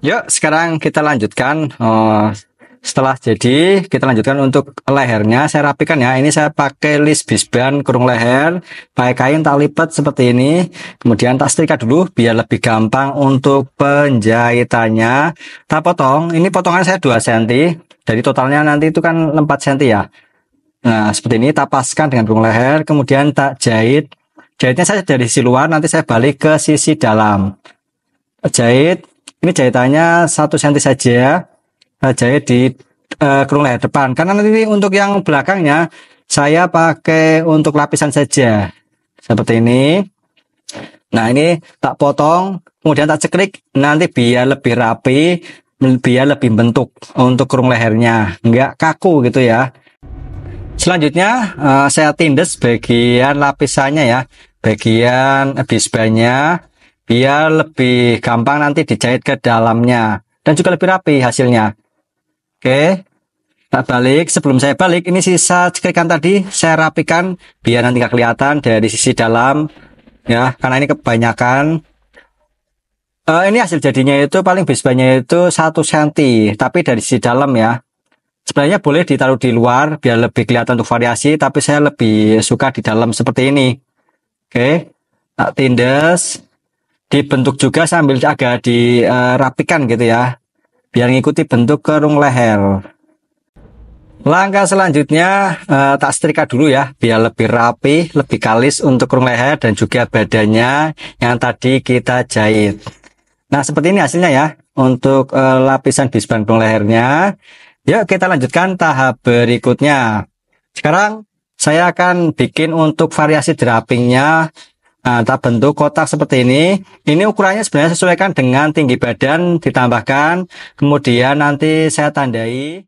Yuk, sekarang kita lanjutkan. Oh, setelah jadi, kita lanjutkan untuk lehernya. Saya rapikan ya. Ini saya pakai list bisban kurung leher. Pakai kain tak lipat seperti ini. Kemudian tak setrika dulu biar lebih gampang untuk penjahitannya. Tak potong. Ini potongan saya 2 cm. Jadi totalnya nanti itu kan 4 cm ya. Nah, seperti ini tak paskan dengan kurung leher, kemudian tak jahit. Jahitnya saya dari sisi luar, nanti saya balik ke sisi dalam. Jahit ini jahitannya satu senti saja nah, jahit di e, kerung leher depan karena nanti untuk yang belakangnya saya pakai untuk lapisan saja seperti ini nah ini tak potong kemudian tak cekrik nanti biar lebih rapi biar lebih bentuk untuk kerung lehernya nggak kaku gitu ya selanjutnya eh, saya tindes bagian lapisannya ya bagian eh, bisbahnya biar lebih gampang nanti dijahit ke dalamnya dan juga lebih rapi hasilnya oke tak balik sebelum saya balik ini sisa cekikan tadi saya rapikan biar nanti nggak kelihatan dari sisi dalam ya karena ini kebanyakan uh, ini hasil jadinya itu paling bisbanya itu satu senti tapi dari sisi dalam ya sebenarnya boleh ditaruh di luar biar lebih kelihatan untuk variasi tapi saya lebih suka di dalam seperti ini oke tak tindes dibentuk juga sambil agak dirapikan gitu ya biar ngikuti bentuk kerung leher langkah selanjutnya eh, tak setrika dulu ya biar lebih rapi lebih kalis untuk kerung leher dan juga badannya yang tadi kita jahit nah seperti ini hasilnya ya untuk eh, lapisan di kerung lehernya yuk kita lanjutkan tahap berikutnya sekarang saya akan bikin untuk variasi drapingnya Nah, bentuk kotak seperti ini. Ini ukurannya sebenarnya sesuaikan dengan tinggi badan ditambahkan. Kemudian nanti saya tandai.